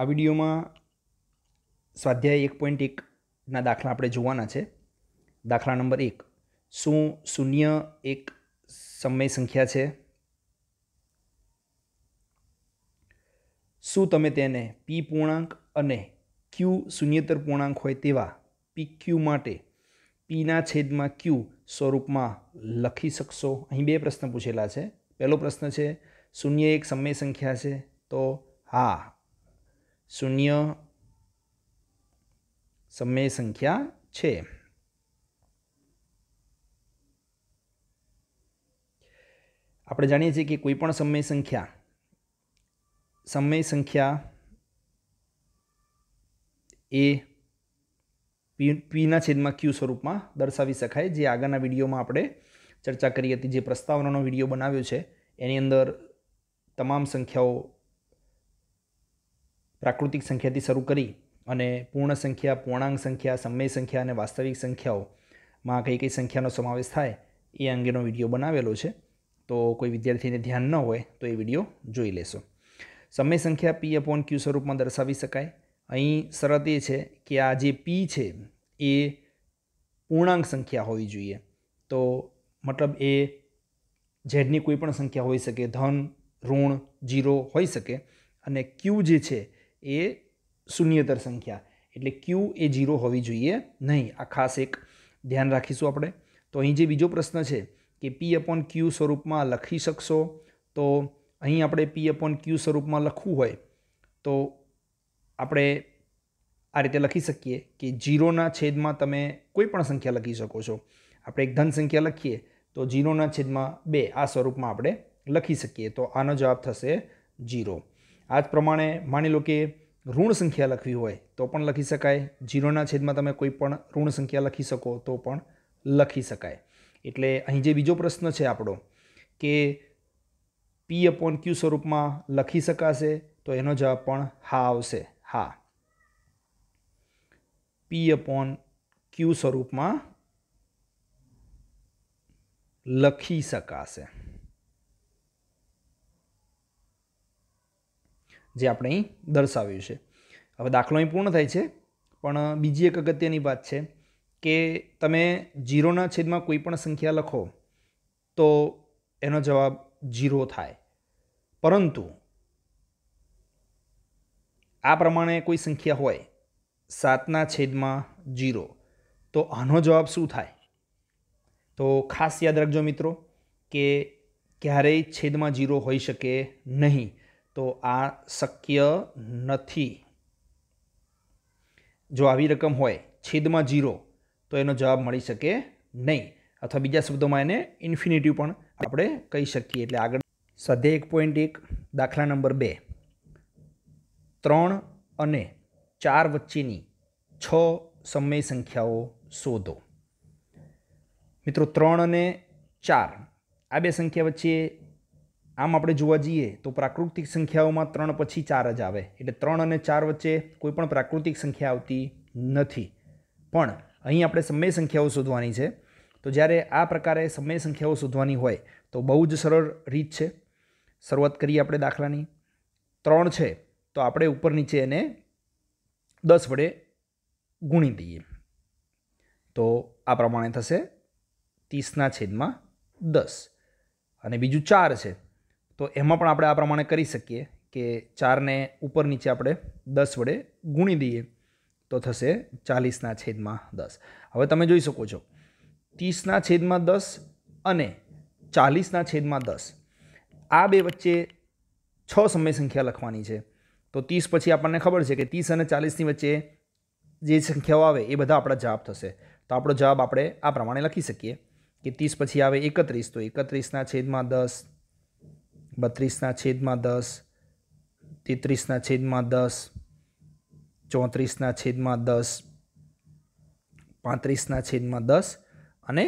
આ વિડીયોમાં સ્વાધ્યાય એક પોઈન્ટ એકના દાખલા આપણે જોવાના છે દાખલા નંબર એક શું શૂન્ય એક સમય સંખ્યા છે શું તમે તેને પી પૂર્ણાંક અને ક્યુ શૂન્યતર પૂર્ણાંક હોય તેવા પી ક્યુ માટે પીના છેદમાં ક્યુ સ્વરૂપમાં લખી શકશો અહીં બે પ્રશ્ન પૂછેલા છે પહેલો પ્રશ્ન છે શૂન્ય એક સમય સંખ્યા છે તો હા શૂન્ય સમય સંખ્યા છે આપણે જાણીએ છીએ કે કોઈપણ સમય સંખ્યા સમય સંખ્યા એ પી પીના છેદમાં ક્યુ સ્વરૂપમાં દર્શાવી શકાય જે આગળના વિડીયોમાં આપણે ચર્ચા કરી હતી જે પ્રસ્તાવનાનો વિડીયો બનાવ્યો છે એની અંદર તમામ સંખ્યાઓ પ્રાકૃતિક સંખ્યાથી શરૂ કરી અને પૂર્ણ સંખ્યા પૂર્ણાંક સંખ્યા સમય સંખ્યા અને વાસ્તવિક સંખ્યાઓમાં કઈ કઈ સંખ્યાનો સમાવેશ થાય એ અંગેનો વિડીયો બનાવેલો છે તો કોઈ વિદ્યાર્થીને ધ્યાન ન હોય તો એ વિડીયો જોઈ લેશો સમય સંખ્યા પી અપોન ક્યુ સ્વરૂપમાં દર્શાવી શકાય અહીં શરત એ છે કે આ જે પી છે એ પૂર્ણાંક સંખ્યા હોવી જોઈએ તો મતલબ એ ઝેડની કોઈ પણ સંખ્યા હોઈ શકે ધન ઋણ જીરો હોઈ શકે અને ક્યુ જે છે એ શૂન્યતર સંખ્યા એટલે ક્યુ એ જીરો હોવી જોઈએ નહીં આ ખાસ એક ધ્યાન રાખીશું આપણે તો અહીં જે બીજો પ્રશ્ન છે કે પી અપોન ક્યુ સ્વરૂપમાં લખી શકશો તો અહીં આપણે પી અપોન ક્યુ સ્વરૂપમાં લખવું હોય તો આપણે આ રીતે લખી શકીએ કે જીરોના છેદમાં તમે કોઈ પણ સંખ્યા લખી શકો છો આપણે એક ધન સંખ્યા લખીએ તો જીરોના છેદમાં બે આ સ્વરૂપમાં આપણે લખી શકીએ તો આનો જવાબ થશે જીરો આ જ પ્રમાણે માની લો કે ઋણ સંખ્યા લખવી હોય તો પણ લખી શકાય જીરોના છેદમાં તમે કોઈ પણ ઋણ સંખ્યા લખી શકો તો પણ લખી શકાય એટલે અહીં જે બીજો પ્રશ્ન છે આપણો કે પી અપોન ક્યુ સ્વરૂપમાં લખી શકાશે તો એનો જવાબ પણ હા આવશે હા પી અપોન ક્યુ સ્વરૂપમાં લખી શકાશે જે આપણે અહીં દર્શાવ્યું છે હવે દાખલો અહીં પૂર્ણ થાય છે પણ બીજી એક અગત્યની વાત છે કે તમે જીરોના છેદમાં કોઈ પણ સંખ્યા લખો તો એનો જવાબ જીરો થાય પરંતુ આ પ્રમાણે કોઈ સંખ્યા હોય સાતના છેદમાં જીરો તો આનો જવાબ શું થાય તો ખાસ યાદ રાખજો મિત્રો કે ક્યારેય છેદમાં જીરો હોઈ શકે નહીં તો આ શક્ય નથી જો આવી રકમ હોય છેદમાં જીરો તો એનો જવાબ મળી શકે નહીં અથવા બીજા શબ્દોમાં એને ઇન્ફિનિટિવ પણ આપણે કહી શકીએ એટલે આગળ સ્વાધ્યાય એક પોઈન્ટ એક દાખલા નંબર બે ત્રણ અને ચાર વચ્ચેની છ સમય સંખ્યાઓ શોધો મિત્રો ત્રણ અને ચાર આ બે સંખ્યા વચ્ચે આમ આપણે જોવા જઈએ તો પ્રાકૃતિક સંખ્યાઓમાં ત્રણ પછી ચાર જ આવે એટલે ત્રણ અને ચાર વચ્ચે કોઈ પણ પ્રાકૃતિક સંખ્યા આવતી નથી પણ અહીં આપણે સમય સંખ્યાઓ શોધવાની છે તો જ્યારે આ પ્રકારે સમય સંખ્યાઓ શોધવાની હોય તો બહુ જ સરળ રીત છે શરૂઆત કરીએ આપણે દાખલાની ત્રણ છે તો આપણે ઉપર નીચે એને દસ વડે ગુણી દઈએ તો આ પ્રમાણે થશે ત્રીસના છેદમાં દસ અને બીજું ચાર છે તો એમાં પણ આપણે આ પ્રમાણે કરી શકીએ કે ચારને ઉપર નીચે આપણે દસ વડે ગુણી દઈએ તો થશે ચાલીસના છેદમાં દસ હવે તમે જોઈ શકો છો ત્રીસના છેદમાં દસ અને ચાલીસના છેદમાં દસ આ બે વચ્ચે છ સમય સંખ્યા લખવાની છે તો ત્રીસ પછી આપણને ખબર છે કે ત્રીસ અને ચાલીસની વચ્ચે જે સંખ્યાઓ આવે એ બધા આપણા જવાબ થશે તો આપણો જવાબ આપણે આ પ્રમાણે લખી શકીએ કે ત્રીસ પછી આવે એકત્રીસ તો એકત્રીસના છેદમાં દસ બત્રીસના છેદમાં દસ તેત્રીસના છેદમાં દસ ચોત્રીસના છેદમાં દસ પાંત્રીસના છેદમાં દસ અને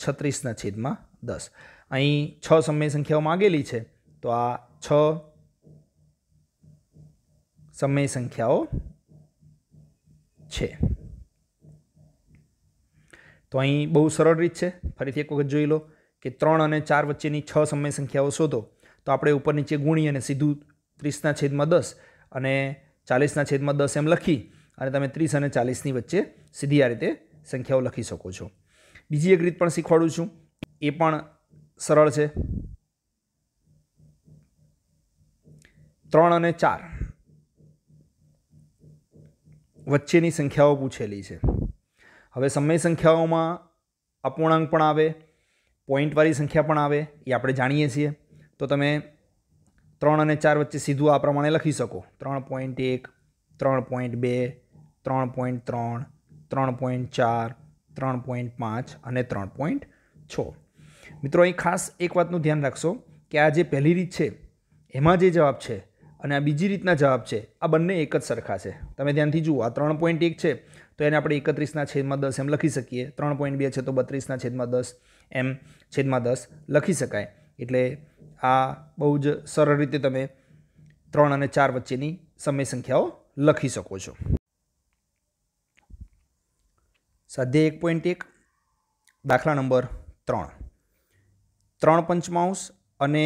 છત્રીસના છેદમાં દસ અહીં છ સમય સંખ્યાઓ માગેલી છે તો આ છ સમય સંખ્યાઓ છે તો અહીં બહુ સરળ રીત છે ફરીથી એક વખત જોઈ લો કે ત્રણ અને ચાર વચ્ચેની છ સમય સંખ્યાઓ શોધો તો આપણે ઉપર નીચે ગુણી અને સીધું ત્રીસના છેદમાં દસ અને ચાલીસના છેદમાં દસ એમ લખી અને તમે ત્રીસ અને ચાલીસની વચ્ચે સીધી આ રીતે સંખ્યાઓ લખી શકો છો બીજી એક રીત પણ શીખવાડું છું એ પણ સરળ છે ત્રણ અને ચાર વચ્ચેની સંખ્યાઓ પૂછેલી છે હવે સમય સંખ્યાઓમાં અપૂર્ણાંક પણ આવે પોઈન્ટવાળી સંખ્યા પણ આવે એ આપણે જાણીએ છીએ તો તમે ત્રણ અને ચાર વચ્ચે સીધું આ પ્રમાણે લખી શકો ત્રણ પોઈન્ટ એક ત્રણ પોઈન્ટ બે ત્રણ પોઈન્ટ ત્રણ ત્રણ પોઈન્ટ ચાર ત્રણ પોઈન્ટ પાંચ અને ત્રણ પોઈન્ટ છ મિત્રો અહીં ખાસ એક વાતનું ધ્યાન રાખશો કે આ જે પહેલી રીત છે એમાં જે જવાબ છે અને આ બીજી રીતના જવાબ છે આ બંને એક જ સરખા છે તમે ધ્યાનથી જુઓ આ ત્રણ પોઈન્ટ એક છે તો એને આપણે એકત્રીસના છેદમાં દસ એમ લખી શકીએ ત્રણ પોઈન્ટ બે છે તો બત્રીસના છેદમાં દસ એમ છેદમાં દસ લખી શકાય એટલે આ બહુ જ સરળ રીતે તમે ત્રણ અને ચાર વચ્ચેની સમય સંખ્યાઓ લખી શકો છો સ્વાધ્યાય એક પોઈન્ટ એક દાખલા નંબર ત્રણ ત્રણ પંચમાંશ અને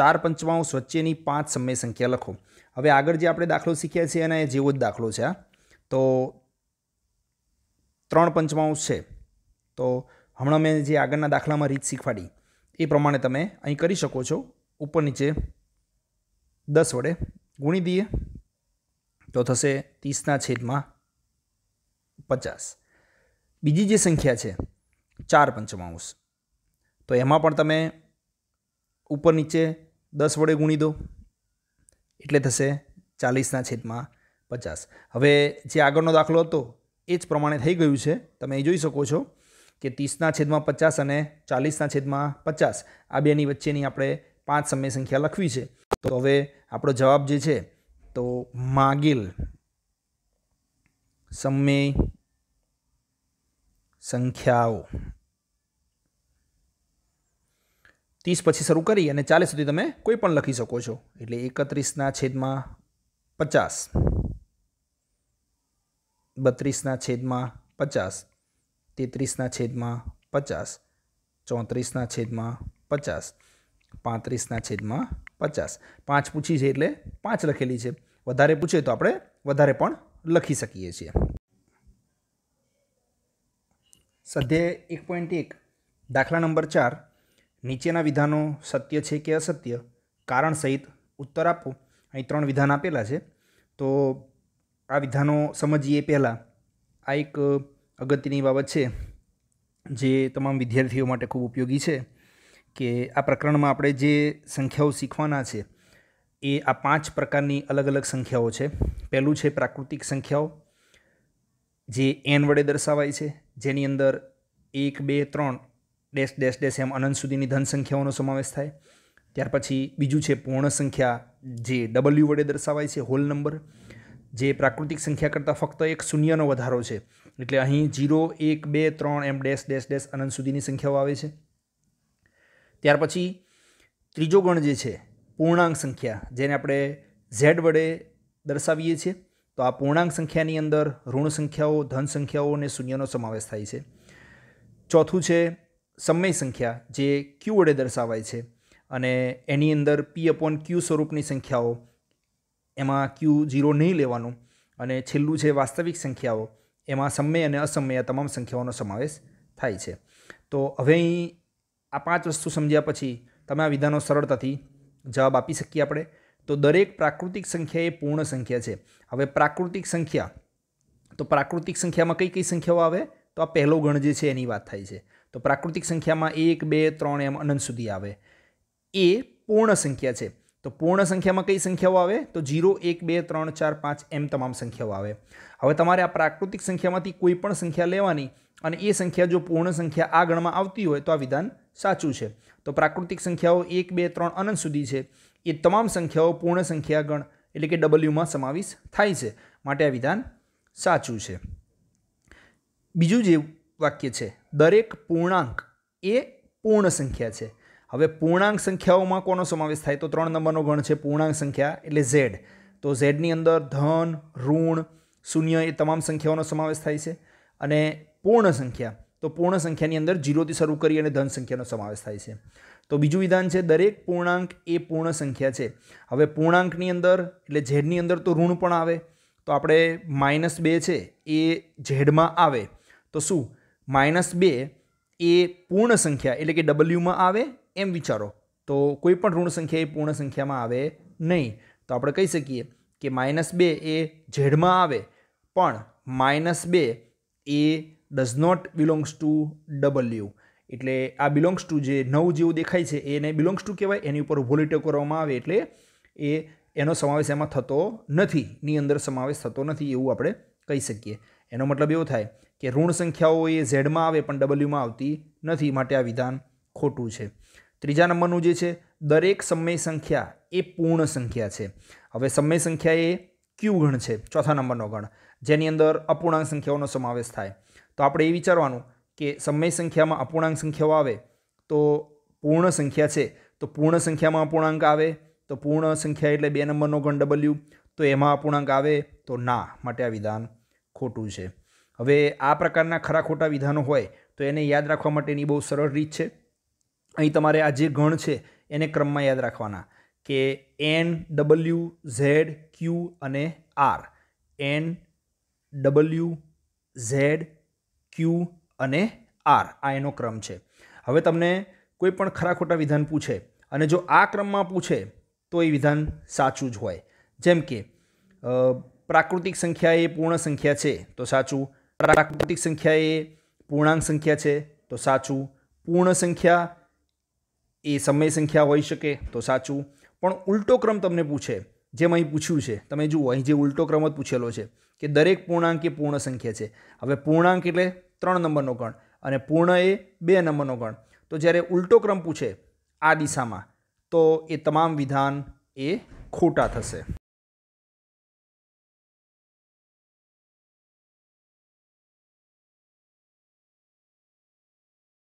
ચાર પંચમાંશ વચ્ચેની પાંચ સમય સંખ્યા લખો હવે આગળ જે આપણે દાખલો શીખ્યા છીએ એના એ જેવો જ દાખલો છે આ તો ત્રણ પંચમાંશ છે તો હમણાં મેં જે આગળના દાખલામાં રીત શીખવાડી એ પ્રમાણે તમે અહીં કરી શકો છો ઉપર નીચે દસ વડે ગુણી દઈએ તો થશે ત્રીસના છેદમાં પચાસ બીજી જે સંખ્યા છે ચાર પંચમાંશ તો એમાં પણ તમે ઉપર નીચે દસ વડે ગુણી દો એટલે થશે ચાલીસના છેદમાં પચાસ હવે જે આગળનો દાખલો હતો એ જ પ્રમાણે થઈ ગયું છે તમે એ જોઈ શકો છો કે ત્રીસના છેદમાં પચાસ અને ચાલીસના છેદમાં પચાસ આ બેની વચ્ચેની આપણે પાંચ સમય સંખ્યા લખવી છે તો હવે આપણો જવાબ જે છે તો માગેલ સમય સંખ્યાઓ ત્રીસ પછી શરૂ કરી અને ચાલીસ સુધી તમે કોઈ પણ લખી શકો છો એટલે એકત્રીસના છેદમાં પચાસ બત્રીસના છેદમાં પચાસ તેત્રીસના છેદમાં પચાસ ચોત્રીસના છેદમાં પચાસ પાંત્રીસના છેદમાં પચાસ પાંચ પૂછી છે એટલે પાંચ લખેલી છે વધારે પૂછે તો આપણે વધારે પણ લખી શકીએ છીએ સ્વાધ્યાય એક પોઈન્ટ એક દાખલા નંબર ચાર નીચેના વિધાનો સત્ય છે કે અસત્ય કારણ સહિત ઉત્તર આપો અહીં ત્રણ વિધાન આપેલા છે તો આ વિધાનો સમજીએ પહેલાં આ એક અગત્યની બાબત છે જે તમામ વિદ્યાર્થીઓ માટે ખૂબ ઉપયોગી છે કે આ પ્રકરણમાં આપણે જે સંખ્યાઓ શીખવાના છે એ આ પાંચ પ્રકારની અલગ અલગ સંખ્યાઓ છે પહેલું છે પ્રાકૃતિક સંખ્યાઓ જે એન વડે દર્શાવાય છે જેની અંદર એક બે ત્રણ ડેશ ડેશ ડેશ એમ અનંત સુધીની ધન સંખ્યાઓનો સમાવેશ થાય ત્યાર પછી બીજું છે પૂર્ણ સંખ્યા જે ડબલ્યુ વડે દર્શાવાય છે હોલ નંબર જે પ્રાકૃતિક સંખ્યા કરતાં ફક્ત એક શૂન્યનો વધારો છે એટલે અહીં જીરો એક બે ત્રણ એમ ડેશ ડેશ ડેશ અનંત સુધીની સંખ્યાઓ આવે છે ત્યાર પછી ત્રીજો ગણ જે છે પૂર્ણાંક સંખ્યા જેને આપણે ઝેડ વડે દર્શાવીએ છીએ તો આ પૂર્ણાંક સંખ્યાની અંદર ઋણ સંખ્યાઓ ધન સંખ્યાઓ અને શૂન્યનો સમાવેશ થાય છે ચોથું છે સમય સંખ્યા જે ક્યુ વડે દર્શાવાય છે અને એની અંદર પી અપોન ક્યુ સ્વરૂપની સંખ્યાઓ એમાં ક્યુ જીરો નહીં લેવાનું અને છેલ્લું છે વાસ્તવિક સંખ્યાઓ એમાં સમય અને અસમય આ તમામ સંખ્યાઓનો સમાવેશ થાય છે તો હવે અહીં આ પાંચ વસ્તુ સમજ્યા પછી તમે આ વિધાનો સરળતાથી જવાબ આપી શકીએ આપણે તો દરેક પ્રાકૃતિક સંખ્યા એ પૂર્ણ સંખ્યા છે હવે પ્રાકૃતિક સંખ્યા તો પ્રાકૃતિક સંખ્યામાં કઈ કઈ સંખ્યાઓ આવે તો આ પહેલો ગણ જે છે એની વાત થાય છે તો પ્રાકૃતિક સંખ્યામાં એક બે ત્રણ એમ અનંત સુધી આવે એ પૂર્ણ સંખ્યા છે તો પૂર્ણ સંખ્યામાં કઈ સંખ્યાઓ આવે તો ઝીરો એક બે ત્રણ ચાર પાંચ એમ તમામ સંખ્યાઓ આવે હવે તમારે આ પ્રાકૃતિક સંખ્યામાંથી કોઈ પણ સંખ્યા લેવાની અને એ સંખ્યા જો પૂર્ણ સંખ્યા આ ગણમાં આવતી હોય તો આ વિધાન સાચું છે તો પ્રાકૃતિક સંખ્યાઓ એક બે ત્રણ અનંત સુધી છે એ તમામ સંખ્યાઓ પૂર્ણ સંખ્યા ગણ એટલે કે ડબલ્યુમાં સમાવેશ થાય છે માટે આ વિધાન સાચું છે બીજું જે વાક્ય છે દરેક પૂર્ણાંક એ પૂર્ણ સંખ્યા છે હવે પૂર્ણાંક સંખ્યાઓમાં કોનો સમાવેશ થાય તો ત્રણ નંબરનો ગણ છે પૂર્ણાંક સંખ્યા એટલે ઝેડ તો ઝેડની અંદર ધન ઋણ શૂન્ય એ તમામ સંખ્યાઓનો સમાવેશ થાય છે અને પૂર્ણ સંખ્યા તો પૂર્ણ સંખ્યાની અંદર જીરોથી શરૂ કરી અને ધન સંખ્યાનો સમાવેશ થાય છે તો બીજું વિધાન છે દરેક પૂર્ણાંક એ પૂર્ણ સંખ્યા છે હવે પૂર્ણાંકની અંદર એટલે ઝેડની અંદર તો ઋણ પણ આવે તો આપણે માઇનસ બે છે એ ઝેડમાં આવે તો શું માઇનસ બે એ પૂર્ણ સંખ્યા એટલે કે ડબલ્યુમાં આવે એમ વિચારો તો કોઈ પણ ઋણ સંખ્યા એ પૂર્ણ સંખ્યામાં આવે નહીં તો આપણે કહી શકીએ કે માઇનસ બે એ ઝેડમાં આવે પણ માઇનસ બે એ does not belongs to W એટલે આ બિલોંગ્સ ટુ જે નવ જેવું દેખાય છે એને બિલોંગ્સ ટુ કહેવાય એની ઉપર વોલિટો કરવામાં આવે એટલે એ એનો સમાવેશ એમાં થતો નથી ની અંદર સમાવેશ થતો નથી એવું આપણે કહી શકીએ એનો મતલબ એવો થાય કે ઋણ સંખ્યાઓ એ ઝેડમાં આવે પણ ડબલ્યુમાં આવતી નથી માટે આ વિધાન ખોટું છે ત્રીજા નંબરનું જે છે દરેક સમય સંખ્યા એ પૂર્ણ સંખ્યા છે હવે સમય સંખ્યા એ ક્યુ ગણ છે ચોથા નંબરનો ગણ જેની અંદર અપૂર્ણાંક સંખ્યાઓનો સમાવેશ થાય તો આપણે એ વિચારવાનું કે સમય સંખ્યામાં અપૂર્ણાંક સંખ્યાઓ આવે તો પૂર્ણ સંખ્યા છે તો પૂર્ણ સંખ્યામાં અપૂર્ણાંક આવે તો પૂર્ણ સંખ્યા એટલે બે નંબરનો ગણ ડબલ્યુ તો એમાં અપૂર્ણાંક આવે તો ના માટે આ વિધાન ખોટું છે હવે આ પ્રકારના ખરા ખોટા વિધાનો હોય તો એને યાદ રાખવા માટેની બહુ સરળ રીત છે અહીં તમારે આ જે ગણ છે એને ક્રમમાં યાદ રાખવાના કે એન ડબલ્યુ ઝેડ ક્યુ અને R N W Z Q અને આર આ એનો ક્રમ છે હવે તમને કોઈ પણ ખરા ખોટા વિધાન પૂછે અને જો આ ક્રમમાં પૂછે તો એ વિધાન સાચું જ હોય જેમ કે પ્રાકૃતિક સંખ્યા એ પૂર્ણ સંખ્યા છે તો સાચું પ્રાકૃતિક સંખ્યા એ પૂર્ણાંક સંખ્યા છે તો સાચું પૂર્ણ સંખ્યા એ સમય સંખ્યા હોઈ શકે તો સાચું પણ ઉલટો ક્રમ તમને પૂછે જેમ અહીં પૂછ્યું છે તમે જુઓ અહીં જે ઉલટો ક્રમ જ પૂછેલો છે કે દરેક પૂર્ણાંક એ પૂર્ણ સંખ્યા છે હવે પૂર્ણાંક એટલે ત્રણ નંબરનો ગણ અને પૂર્ણ એ બે નંબરનો ગણ તો જ્યારે ઉલટો ક્રમ પૂછે આ દિશામાં તો એ તમામ વિધાન એ ખોટા થશે